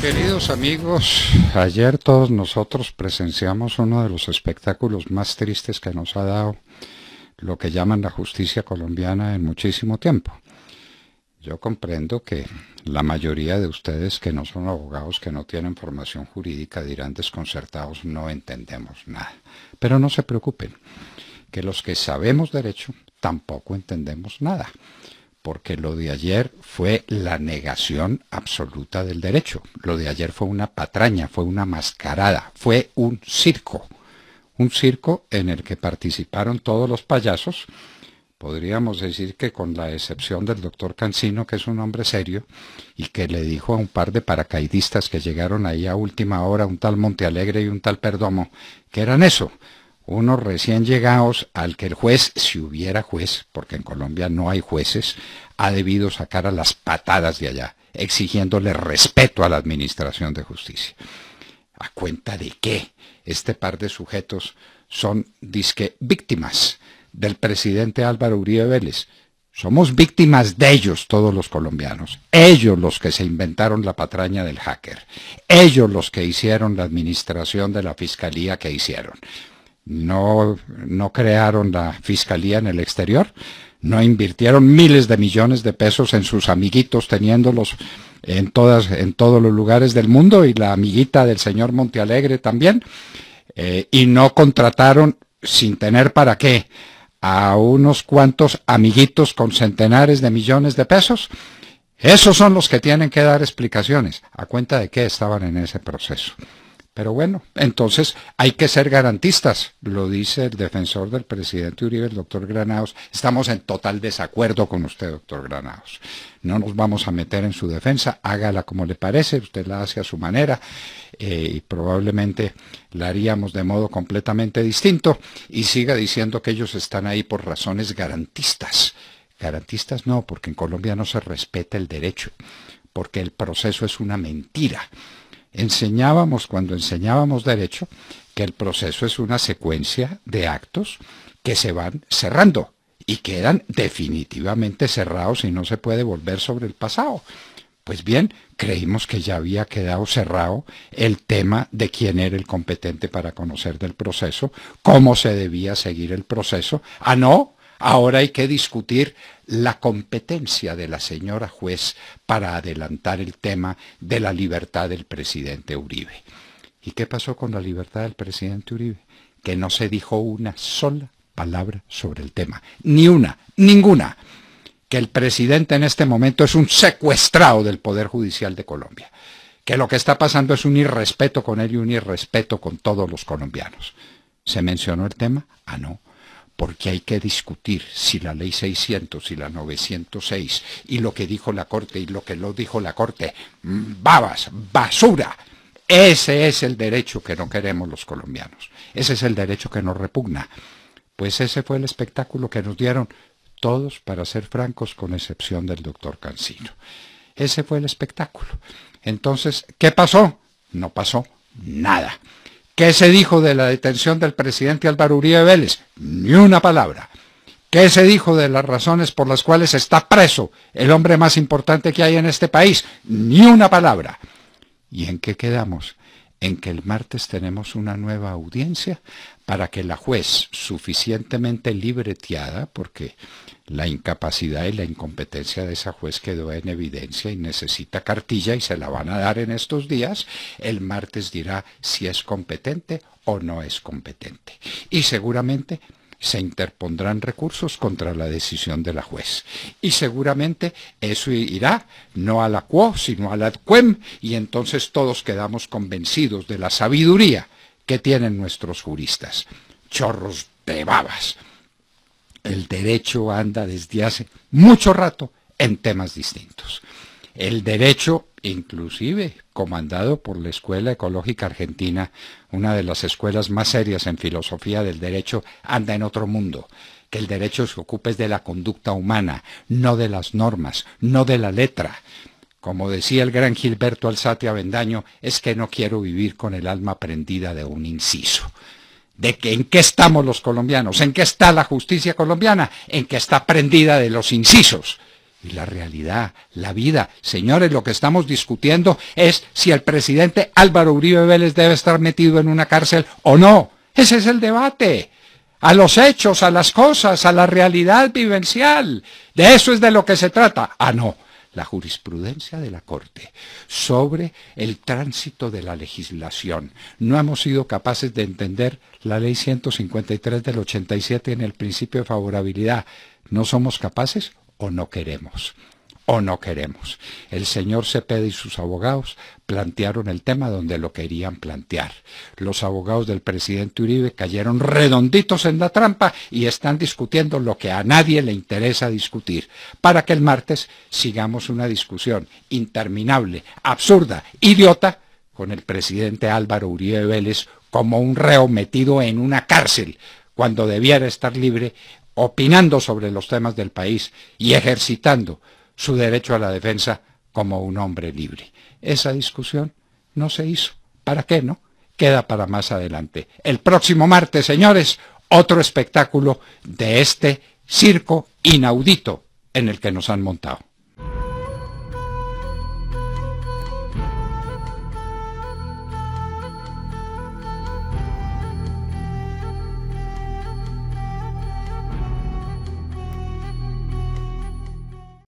Queridos amigos, ayer todos nosotros presenciamos uno de los espectáculos más tristes que nos ha dado lo que llaman la justicia colombiana en muchísimo tiempo. Yo comprendo que la mayoría de ustedes que no son abogados, que no tienen formación jurídica, dirán desconcertados, no entendemos nada. Pero no se preocupen, que los que sabemos derecho tampoco entendemos nada porque lo de ayer fue la negación absoluta del derecho. Lo de ayer fue una patraña, fue una mascarada, fue un circo. Un circo en el que participaron todos los payasos. Podríamos decir que con la excepción del doctor Cancino, que es un hombre serio, y que le dijo a un par de paracaidistas que llegaron ahí a última hora, un tal Montealegre y un tal Perdomo, que eran eso, unos recién llegados al que el juez, si hubiera juez, porque en Colombia no hay jueces, ha debido sacar a las patadas de allá, exigiéndole respeto a la Administración de Justicia. ¿A cuenta de qué este par de sujetos son, disque, víctimas del presidente Álvaro Uribe Vélez? Somos víctimas de ellos todos los colombianos, ellos los que se inventaron la patraña del hacker, ellos los que hicieron la administración de la fiscalía que hicieron no, crearon la fiscalía en el exterior, no invirtieron miles de millones de pesos en sus amiguitos teniéndolos en, todos los lugares del mundo y la amiguita del señor Montealegre también, eh, y no contrataron sin tener para qué a unos cuantos amiguitos con centenares de millones de pesos. Esos son los que tienen que dar explicaciones. ¿A cuenta de que estaban en ese proceso? Pero bueno, entonces hay que ser garantistas, lo dice el defensor del presidente Uribe, el doctor Granados. Estamos en total desacuerdo con usted, doctor Granados. No nos vamos a meter en su defensa, hágala como le parece, usted la hace a su manera eh, y probablemente la haríamos de modo completamente distinto y siga diciendo que ellos están ahí por razones garantistas. Garantistas no, porque en Colombia no se respeta el derecho, porque el proceso es una mentira enseñábamos cuando enseñábamos derecho que el proceso es una secuencia de actos que se van cerrando y quedan definitivamente cerrados y no se puede volver sobre el pasado. Pues bien, creímos que ya había quedado cerrado el tema de quién era el competente para conocer del proceso, cómo se debía seguir el proceso. Ah, no, Ahora hay que discutir la competencia de la señora juez para adelantar el tema de la libertad del presidente Uribe. ¿Y qué pasó con la libertad del presidente Uribe? Que no se dijo una sola palabra sobre el tema. Ni una, ninguna. Que el presidente en este momento es un secuestrado del Poder Judicial de Colombia. Que lo que está pasando es un irrespeto con él y un irrespeto con todos los colombianos. ¿Se mencionó el tema? Ah, no porque hay que discutir si la ley 600 y la 906 y lo que dijo la Corte y lo que no dijo la Corte, mm, babas, basura. Ese es el derecho que no queremos los colombianos. Ese es el derecho que nos repugna. Pues ese fue el espectáculo que nos dieron todos, para ser francos, con excepción del doctor Cancino. Ese fue el espectáculo. Entonces, ¿qué pasó? No pasó nada. ¿Qué se dijo de la detención del presidente Álvaro Uribe Vélez? Ni una palabra. ¿Qué se dijo de las razones por las cuales está preso el hombre más importante que hay en este país? Ni una palabra. ¿Y en qué quedamos? en que el martes tenemos una nueva audiencia para que la juez suficientemente libreteada, porque la incapacidad y la incompetencia de esa juez quedó en evidencia y necesita cartilla y se la van a dar en estos días, el martes dirá si es competente o no es competente. Y seguramente se interpondrán recursos contra la decisión de la juez. Y seguramente eso irá no a la quo, sino a la quem, y entonces todos quedamos convencidos de la sabiduría que tienen nuestros juristas. Chorros de babas. El derecho anda desde hace mucho rato en temas distintos el derecho, inclusive comandado por la Escuela Ecológica Argentina, una de las escuelas más serias en filosofía del derecho, anda en otro mundo que el derecho se ocupe de la conducta humana, no de las normas, no de la letra. Como decía el gran Gilberto Alzate Avendaño, es que no quiero vivir con el alma prendida de un inciso. ¿De que, en qué estamos los colombianos? ¿En qué está la justicia colombiana? En qué está prendida de los incisos y la realidad, la vida. Señores, lo que estamos discutiendo es si el presidente Álvaro Uribe Vélez debe estar metido en una cárcel o no. Ese es el debate. A los hechos, a las cosas, a la realidad vivencial. De eso es de lo que se trata. Ah, no. La jurisprudencia de la Corte sobre el tránsito de la legislación. No hemos sido capaces de entender la ley 153 del 87 en el principio de favorabilidad. ¿No somos capaces o no queremos o no queremos. El señor Cepeda y sus abogados plantearon el tema donde lo querían plantear. Los abogados del presidente Uribe cayeron redonditos en la trampa y están discutiendo lo que a nadie le interesa discutir, para que el martes sigamos una discusión interminable, absurda, idiota, con el presidente Álvaro Uribe Vélez como un reo metido en una cárcel, cuando debiera estar libre opinando sobre los temas del país y ejercitando su derecho a la defensa como un hombre libre. Esa discusión no se hizo. ¿Para qué no? Queda para más adelante. El próximo martes, señores, otro espectáculo de este circo inaudito en el que nos han montado.